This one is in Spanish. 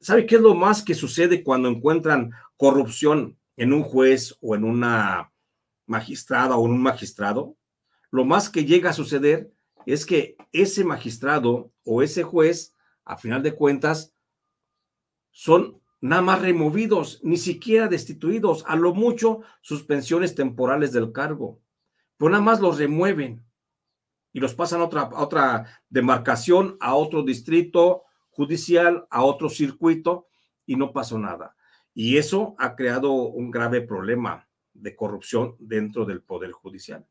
¿Sabe qué es lo más que sucede cuando encuentran corrupción en un juez o en una magistrada o en un magistrado? Lo más que llega a suceder es que ese magistrado o ese juez, a final de cuentas, son nada más removidos, ni siquiera destituidos, a lo mucho suspensiones temporales del cargo, pues nada más los remueven y los pasan a otra, a otra demarcación, a otro distrito, judicial a otro circuito y no pasó nada. Y eso ha creado un grave problema de corrupción dentro del Poder Judicial.